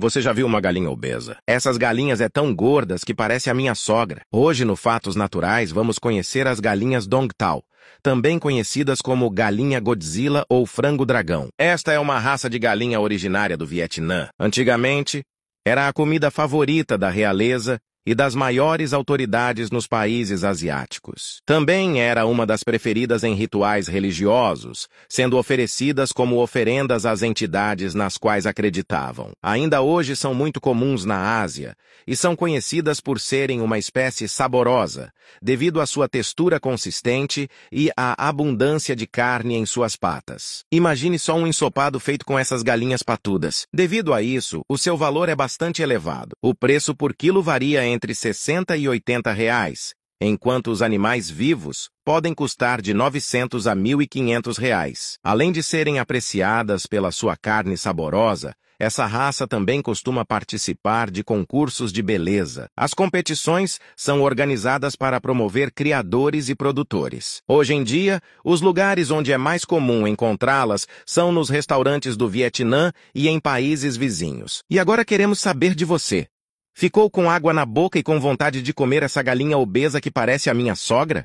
Você já viu uma galinha obesa? Essas galinhas é tão gordas que parece a minha sogra. Hoje no Fatos Naturais vamos conhecer as galinhas Dongtao, também conhecidas como galinha Godzilla ou frango dragão. Esta é uma raça de galinha originária do Vietnã. Antigamente, era a comida favorita da realeza e das maiores autoridades nos países asiáticos. Também era uma das preferidas em rituais religiosos, sendo oferecidas como oferendas às entidades nas quais acreditavam. Ainda hoje são muito comuns na Ásia e são conhecidas por serem uma espécie saborosa, devido à sua textura consistente e à abundância de carne em suas patas. Imagine só um ensopado feito com essas galinhas patudas. Devido a isso, o seu valor é bastante elevado. O preço por quilo varia entre 60 e 80 reais, enquanto os animais vivos podem custar de 900 a 1.500 reais. Além de serem apreciadas pela sua carne saborosa, essa raça também costuma participar de concursos de beleza. As competições são organizadas para promover criadores e produtores. Hoje em dia, os lugares onde é mais comum encontrá-las são nos restaurantes do Vietnã e em países vizinhos. E agora queremos saber de você. Ficou com água na boca e com vontade de comer essa galinha obesa que parece a minha sogra?